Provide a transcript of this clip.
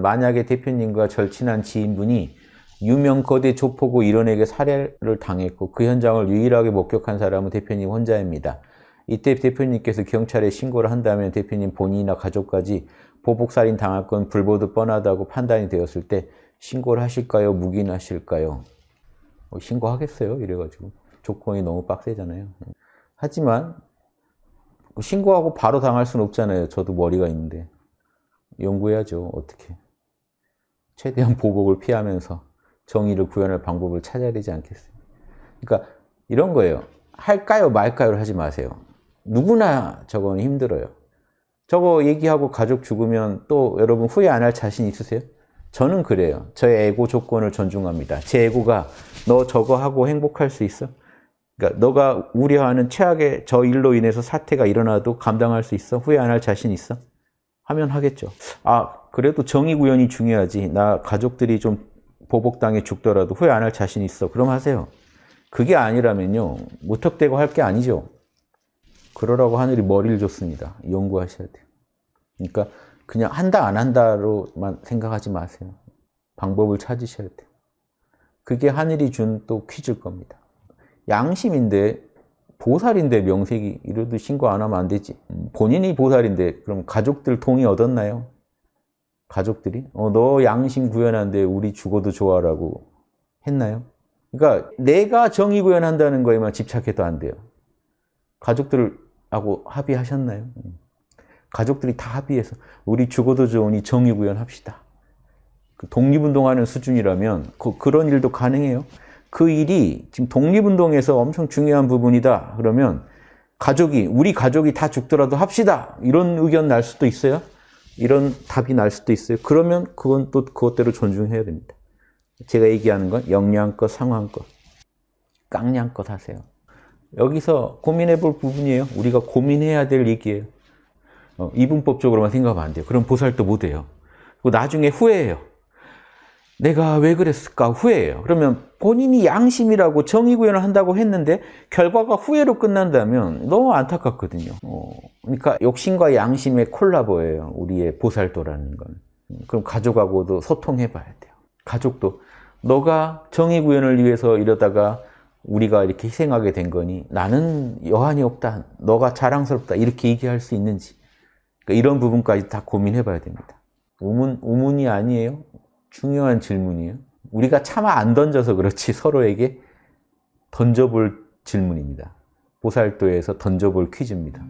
만약에 대표님과 절친한 지인분이 유명 거대 조폭고 일원에게 살해를 당했고 그 현장을 유일하게 목격한 사람은 대표님 혼자입니다. 이때 대표님께서 경찰에 신고를 한다면 대표님 본인이나 가족까지 보복살인 당할 건 불보듯 뻔하다고 판단이 되었을 때 신고를 하실까요? 묵인하실까요? 뭐 신고하겠어요? 이래가지고 조건이 너무 빡세잖아요. 하지만 신고하고 바로 당할 수는 없잖아요. 저도 머리가 있는데 연구해야죠. 어떻게. 최대한 보복을 피하면서 정의를 구현할 방법을 찾아야 되지 않겠습니까? 그러니까 이런 거예요. 할까요 말까요를 하지 마세요. 누구나 저건 힘들어요. 저거 얘기하고 가족 죽으면 또 여러분 후회 안 할 자신 있으세요? 저는 그래요. 저의 에고 조건을 존중합니다. 제 에고가 너 저거 하고 행복할 수 있어? 그러니까 너가 우려하는 최악의 저 일로 인해서 사태가 일어나도 감당할 수 있어? 후회 안 할 자신 있어? 하면 하겠죠. 아, 그래도 정의 구현이 중요하지. 나 가족들이 좀 보복당해 죽더라도 후회 안 할 자신 있어. 그럼 하세요. 그게 아니라면요. 무턱대고 할 게 아니죠. 그러라고 하늘이 머리를 줬습니다. 연구하셔야 돼요. 그러니까 그냥 한다 안 한다로만 생각하지 마세요. 방법을 찾으셔야 돼요. 그게 하늘이 준 또 퀴즈일 겁니다. 양심인데 보살인데 명색이 이래도 신고 안 하면 안 되지. 음, 본인이 보살인데 그럼 가족들 동의 얻었나요? 가족들이 어, 너 양심 구현한데 우리 죽어도 좋아라고 했나요? 그러니까 내가 정의 구현한다는 거에만 집착해도 안 돼요. 가족들하고 합의하셨나요? 음. 가족들이 다 합의해서 우리 죽어도 좋으니 정의 구현합시다. 그 독립운동하는 수준이라면 그, 그런 일도 가능해요. 그 일이 지금 독립운동에서 엄청 중요한 부분이다. 그러면 가족이 우리 가족이 다 죽더라도 합시다. 이런 의견 날 수도 있어요. 이런 답이 날 수도 있어요. 그러면 그건 또 그것대로 존중해야 됩니다. 제가 얘기하는 건 역량껏, 상황껏, 깡량껏 하세요. 여기서 고민해 볼 부분이에요. 우리가 고민해야 될 얘기예요. 어, 이분법적으로만 생각하면 안 돼요. 그럼 보살도 못 해요. 나중에 후회해요. 내가 왜 그랬을까? 후회해요 그러면 본인이 양심이라고 정의구현을 한다고 했는데 결과가 후회로 끝난다면 너무 안타깝거든요. 어, 그러니까 욕심과 양심의 콜라보예요. 우리의 보살도라는 건. 그럼 가족하고도 소통해봐야 돼요. 가족도 너가 정의구현을 위해서 이러다가 우리가 이렇게 희생하게 된 거니 나는 여한이 없다. 너가 자랑스럽다. 이렇게 얘기할 수 있는지. 그러니까 이런 부분까지 다 고민해봐야 됩니다. 우문, 우문이 아니에요. 중요한 질문이에요. 우리가 차마 안 던져서 그렇지 서로에게 던져볼 질문입니다. 보살도에서 던져볼 퀴즈입니다.